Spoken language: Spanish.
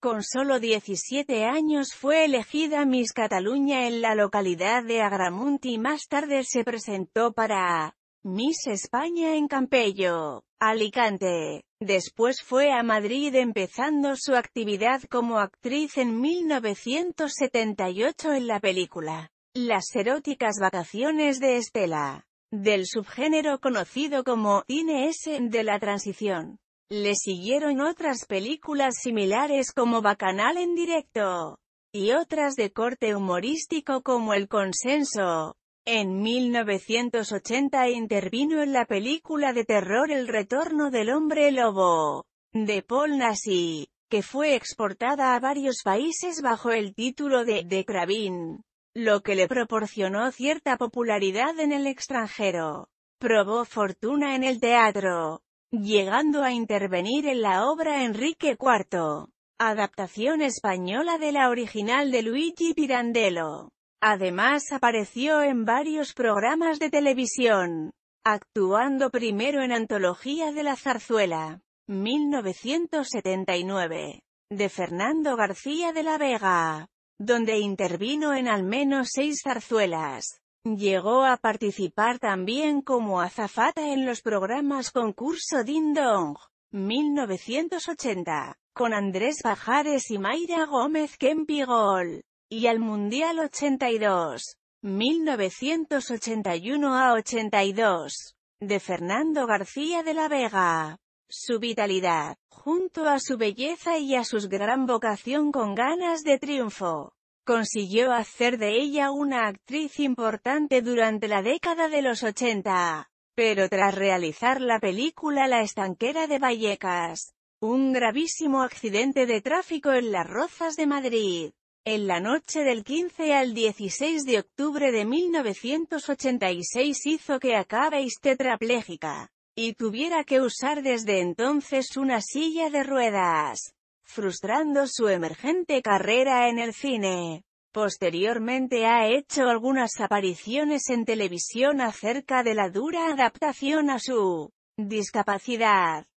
Con solo 17 años fue elegida Miss Cataluña en la localidad de Agramunt y más tarde se presentó para Miss España en Campello, Alicante. Después fue a Madrid empezando su actividad como actriz en 1978 en la película Las eróticas vacaciones de Estela, del subgénero conocido como INS de la transición. Le siguieron otras películas similares como Bacanal en directo, y otras de corte humorístico como El Consenso. En 1980 intervino en la película de terror El Retorno del Hombre Lobo, de Paul Nassi, que fue exportada a varios países bajo el título de The Cravin, lo que le proporcionó cierta popularidad en el extranjero. Probó fortuna en el teatro, llegando a intervenir en la obra Enrique IV, adaptación española de la original de Luigi Pirandello. Además apareció en varios programas de televisión, actuando primero en Antología de la Zarzuela, 1979, de Fernando García de la Vega, donde intervino en al menos seis zarzuelas, Llegó a participar también como azafata en los programas Concurso Dindong, 1980, con Andrés Pajares y Mayra Gómez Kempigol, y al Mundial 82, 1981 a 82, de Fernando García de la Vega. Su vitalidad, junto a su belleza y a su gran vocación con ganas de triunfo, consiguió hacer de ella una actriz importante durante la década de los 80. Pero tras realizar la película La estanquera de Vallecas, un gravísimo accidente de tráfico en las Rozas de Madrid, en la noche del 15 al 16 de octubre de 1986 hizo que acabéis tetraplégica, y tuviera que usar desde entonces una silla de ruedas frustrando su emergente carrera en el cine. Posteriormente ha hecho algunas apariciones en televisión acerca de la dura adaptación a su discapacidad.